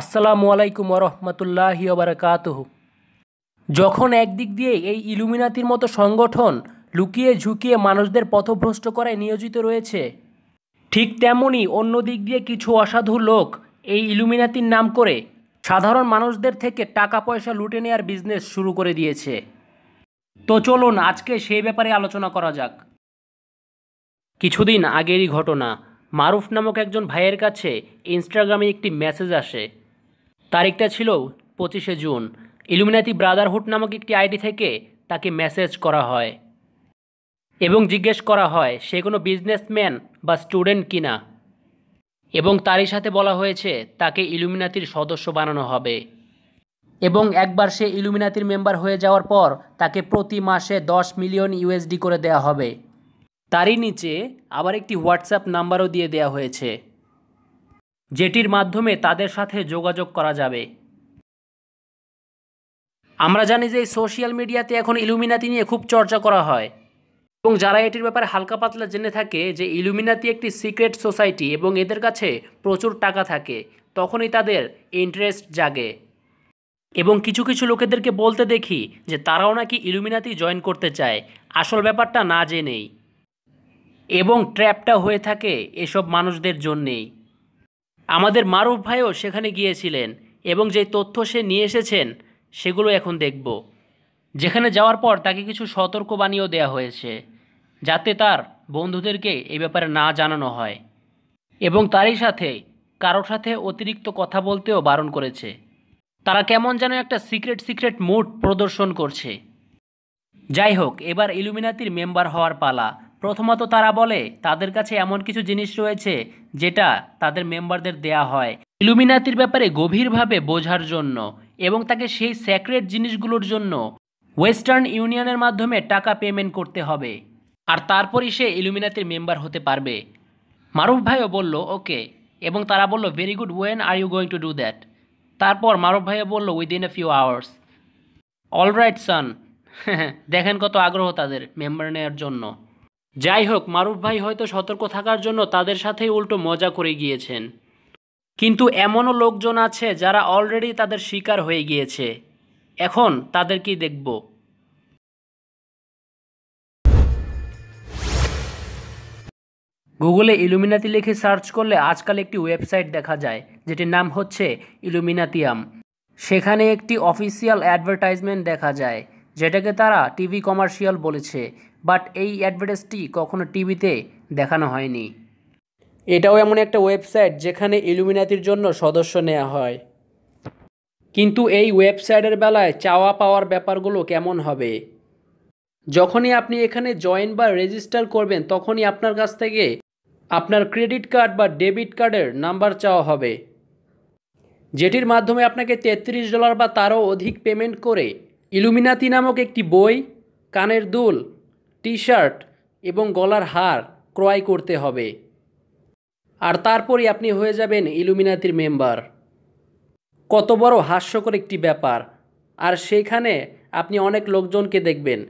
আসসালামু আলাইকুম ওরহমতুল্লাহি ওবরাকাতহ যখন একদিক দিয়ে এই ইলুমিনাতির মতো সংগঠন লুকিয়ে ঝুঁকিয়ে মানুষদের পথভ্রষ্ট করায় নিয়োজিত রয়েছে ঠিক তেমনই অন্য দিক দিয়ে কিছু অসাধু লোক এই ইলুমিনাতির নাম করে সাধারণ মানুষদের থেকে টাকা পয়সা লুটে নেওয়ার বিজনেস শুরু করে দিয়েছে তো চলুন আজকে সেই ব্যাপারে আলোচনা করা যাক কিছুদিন আগেরই ঘটনা মারুফ নামক একজন ভাইয়ের কাছে ইনস্টাগ্রামে একটি মেসেজ আসে তারিখটা ছিল পঁচিশে জুন ইলুমিনাতি ব্রাদারহুড নামক একটি আইডি থেকে তাকে মেসেজ করা হয় এবং জিজ্ঞেস করা হয় সে কোনো বিজনেসম্যান বা স্টুডেন্ট কিনা এবং তারই সাথে বলা হয়েছে তাকে ইলুমিনাতির সদস্য বানানো হবে এবং একবার সে ইলুমিনাতির মেম্বার হয়ে যাওয়ার পর তাকে প্রতি মাসে দশ মিলিয়ন ইউএসডি করে দেয়া হবে তারই নিচে আবার একটি হোয়াটসঅ্যাপ নাম্বারও দিয়ে দেয়া হয়েছে যেটির মাধ্যমে তাদের সাথে যোগাযোগ করা যাবে আমরা জানি যে সোশ্যাল মিডিয়াতে এখন ইলুমিনাতি নিয়ে খুব চর্চা করা হয় এবং যারা এটির ব্যাপারে হালকা পাতলা জেনে থাকে যে ইলুমিনাতি একটি সিক্রেট সোসাইটি এবং এদের কাছে প্রচুর টাকা থাকে তখনই তাদের ইন্টারেস্ট জাগে এবং কিছু কিছু লোকেদেরকে বলতে দেখি যে তারাও নাকি ইলুমিনাতি জয়েন করতে চায় আসল ব্যাপারটা না জেনেই এবং ট্র্যাপটা হয়ে থাকে এসব মানুষদের জন্যেই আমাদের মারুফ ভাইও সেখানে গিয়েছিলেন এবং যে তথ্য সে নিয়ে এসেছেন সেগুলো এখন দেখব যেখানে যাওয়ার পর তাকে কিছু সতর্কবাণীও দেয়া হয়েছে যাতে তার বন্ধুদেরকে এই ব্যাপারে না জানানো হয় এবং তারই সাথে কারোর সাথে অতিরিক্ত কথা বলতেও বারণ করেছে তারা কেমন যেন একটা সিক্রেট সিক্রেট মুড প্রদর্শন করছে যাই হোক এবার ইলুমিনাতির মেম্বার হওয়ার পালা প্রথমত তারা বলে তাদের কাছে এমন কিছু জিনিস রয়েছে যেটা তাদের মেম্বারদের দেয়া হয় ইলুমিনাতির ব্যাপারে গভীরভাবে বোঝার জন্য এবং তাকে সেই স্যাক্রেট জিনিসগুলোর জন্য ওয়েস্টার্ন ইউনিয়নের মাধ্যমে টাকা পেমেন্ট করতে হবে আর তারপরই সে ইলুমিনাতির মেম্বার হতে পারবে মারুফ ভাইও বলল ওকে এবং তারা বলল very good when are you going to do that তারপর মারুফ ভাইও বলল within a few hours alright সান দেখেন কত আগ্রহ তাদের মেম্বার নেওয়ার জন্য যাই হোক মারুফ ভাই হয়তো সতর্ক থাকার জন্য তাদের সাথেই উল্টো মজা করে গিয়েছেন কিন্তু এমনও লোকজন আছে যারা অলরেডি তাদের শিকার হয়ে গিয়েছে এখন তাদেরকেই দেখব গুগলে ইলুমিনাতি লিখে সার্চ করলে আজকাল একটি ওয়েবসাইট দেখা যায় যেটির নাম হচ্ছে ইলুমিনাতিয়াম সেখানে একটি অফিসিয়াল অ্যাডভার্টাইজমেন্ট দেখা যায় যেটাকে তারা টিভি কমার্শিয়াল বলেছে বাট এই অ্যাডভার্টাইজটি কখনো টিভিতে দেখানো হয়নি এটাও এমন একটা ওয়েবসাইট যেখানে ইলুমিনাতির জন্য সদস্য নেওয়া হয় কিন্তু এই ওয়েবসাইটের বেলায় চাওয়া পাওয়ার ব্যাপারগুলো কেমন হবে যখনই আপনি এখানে জয়েন বা রেজিস্টার করবেন তখনই আপনার কাছ থেকে আপনার ক্রেডিট কার্ড বা ডেবিট কার্ডের নাম্বার চাওয়া হবে যেটির মাধ্যমে আপনাকে ৩৩ ডলার বা তারও অধিক পেমেন্ট করে ইলুমিনাতি নামক একটি বই কানের দুল টি শার্ট এবং গলার হার ক্রয় করতে হবে আর তারপরই আপনি হয়ে যাবেন ইলুমিনাতির মেম্বার কত বড় হাস্যকর একটি ব্যাপার আর সেইখানে আপনি অনেক লোকজনকে দেখবেন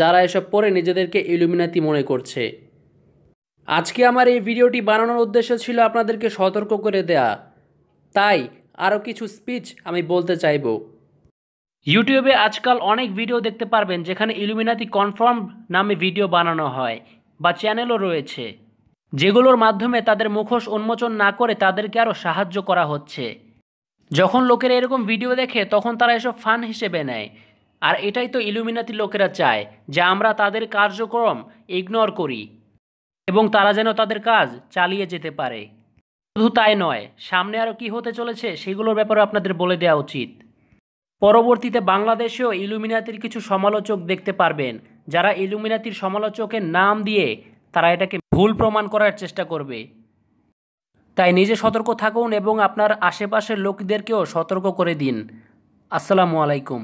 যারা এসব পরে নিজেদেরকে ইলুমিনাতি মনে করছে আজকে আমার এই ভিডিওটি বানানোর উদ্দেশ্য ছিল আপনাদেরকে সতর্ক করে দেয়া তাই আরও কিছু স্পিচ আমি বলতে চাইব ইউটিউবে আজকাল অনেক ভিডিও দেখতে পারবেন যেখানে ইলুমিনাতি কনফার্ম নামে ভিডিও বানানো হয় বা চ্যানেলও রয়েছে যেগুলোর মাধ্যমে তাদের মুখোশ উন্মোচন না করে তাদেরকে আরও সাহায্য করা হচ্ছে যখন লোকেরা এরকম ভিডিও দেখে তখন তারা এসব ফান হিসেবে নেয় আর এটাই তো ইলুমিনাতি লোকেরা চায় যে আমরা তাদের কার্যক্রম ইগনোর করি এবং তারা যেন তাদের কাজ চালিয়ে যেতে পারে শুধু তাই নয় সামনে আরও কি হতে চলেছে সেগুলোর ব্যাপারে আপনাদের বলে দেওয়া উচিত পরবর্তীতে বাংলাদেশেও ইলুমিনাতির কিছু সমালোচক দেখতে পারবেন যারা ইলুমিনাতির সমালোচকের নাম দিয়ে তারা এটাকে ভুল প্রমাণ করার চেষ্টা করবে তাই নিজে সতর্ক থাকুন এবং আপনার আশেপাশের লোকদেরকেও সতর্ক করে দিন আসসালামু আলাইকুম